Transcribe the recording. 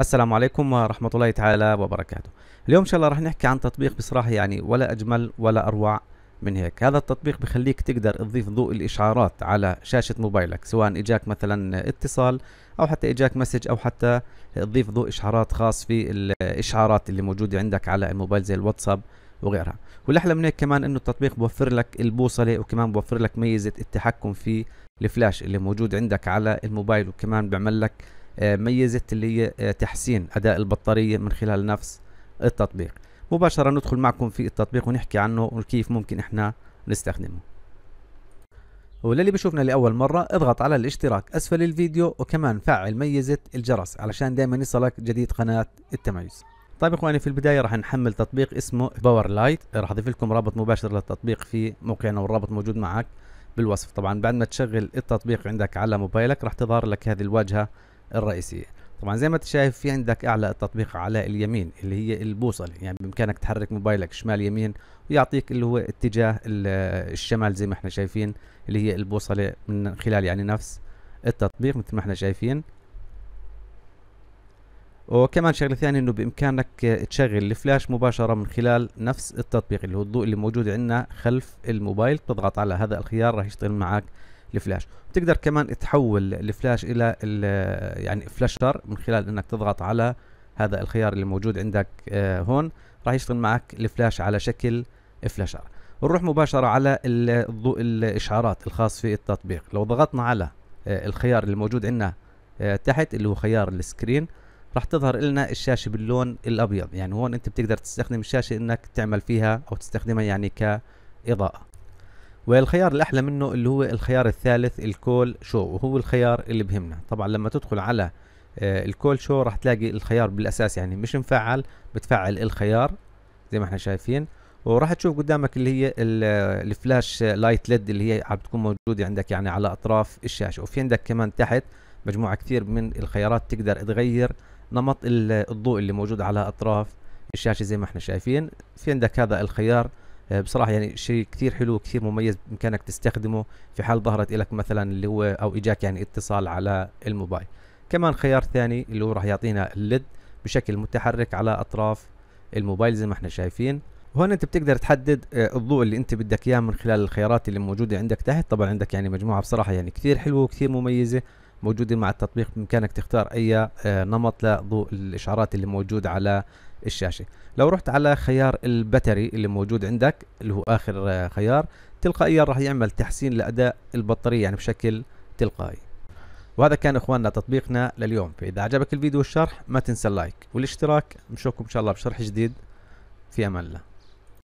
السلام عليكم ورحمة الله تعالى وبركاته اليوم إن شاء الله رح نحكي عن تطبيق بصراحة يعني ولا أجمل ولا أروع من هيك هذا التطبيق بخليك تقدر تضيف ضوء الإشعارات على شاشة موبايلك سواء إجاك مثلا اتصال أو حتى إجاك مسج أو حتى تضيف ضوء إشعارات خاص في الإشعارات اللي موجودة عندك على الموبايل زي الواتساب وغيرها والأحلى من هيك كمان إنه التطبيق بوفر لك البوصلة وكمان بوفر لك ميزة التحكم في الفلاش اللي موجود عندك على الموبايل وكمان بيعمل لك آه، ميزة اللي هي آه، تحسين اداء البطاريه من خلال نفس التطبيق مباشره ندخل معكم في التطبيق ونحكي عنه وكيف ممكن احنا نستخدمه وللي بيشوفنا لأول مرة اضغط على الاشتراك أسفل الفيديو وكمان فعل ميزة الجرس علشان دايما يصلك جديد قناة التميز طيب اخواني في البداية راح نحمل تطبيق اسمه باور لايت راح اضيف لكم رابط مباشر للتطبيق في موقعنا والرابط موجود معك بالوصف طبعا بعد ما تشغل التطبيق عندك على موبايلك راح تظهر لك هذه الواجهة الرئيسيه طبعا زي ما انت شايف في عندك اعلى التطبيق على اليمين اللي هي البوصله يعني بامكانك تحرك موبايلك شمال يمين ويعطيك اللي هو اتجاه الشمال زي ما احنا شايفين اللي هي البوصله من خلال يعني نفس التطبيق مثل ما احنا شايفين وكمان شغله ثانيه انه بامكانك تشغل الفلاش مباشره من خلال نفس التطبيق اللي هو الضوء اللي موجود عندنا خلف الموبايل تضغط على هذا الخيار راح يشتغل معك الفلاش تقدر كمان تحول الفلاش الى يعني فلاشر من خلال انك تضغط على هذا الخيار اللي موجود عندك آه، هون راح يشتغل معك الفلاش على شكل فلاشر نروح مباشرة على الضوء الإشعارات الخاص في التطبيق لو ضغطنا على آه، الخيار اللي موجود عندنا آه، تحت اللي هو خيار السكرين راح تظهر لنا الشاشة باللون الأبيض يعني هون أنت بتقدر تستخدم الشاشة إنك تعمل فيها أو تستخدمها يعني كإضاءة والخيار الأحلى منه اللي هو الخيار الثالث الكول شو وهو الخيار اللي بهمنا طبعا لما تدخل على آه، الكول شو راح تلاقي الخيار بالأساس يعني مش مفعل بتفعل الخيار زي ما احنا شايفين وراح تشوف قدامك اللي هي آه، الفلاش لايت ليد اللي هي عم بتكون موجودة عندك يعني على أطراف الشاشة وفي عندك كمان تحت مجموعة كثير من الخيارات تقدر تغير نمط الضوء اللي موجود على أطراف الشاشة زي ما احنا شايفين في عندك هذا الخيار آه، بصراحه يعني شيء كثير حلو كثير مميز بامكانك تستخدمه في حال ظهرت لك مثلا اللي هو او اجاك يعني اتصال على الموبايل كمان خيار ثاني اللي هو راح يعطينا الليد بشكل متحرك على اطراف الموبايل زي ما احنا شايفين وهون انت بتقدر تحدد آه، الضوء اللي انت بدك اياه من خلال الخيارات اللي موجوده عندك تحت طبعا عندك يعني مجموعه بصراحه يعني كثير حلوه وكثير مميزه موجودين مع التطبيق بامكانك تختار اي آه، نمط لضوء الاشعارات اللي موجود على الشاشه لو رحت على خيار البطاري اللي موجود عندك اللي هو اخر آه، خيار تلقائيا راح يعمل تحسين لاداء البطاريه يعني بشكل تلقائي وهذا كان اخواننا تطبيقنا لليوم فاذا عجبك الفيديو والشرح ما تنسى اللايك والاشتراك نشوفكم ان شاء الله بشرح جديد في امان الله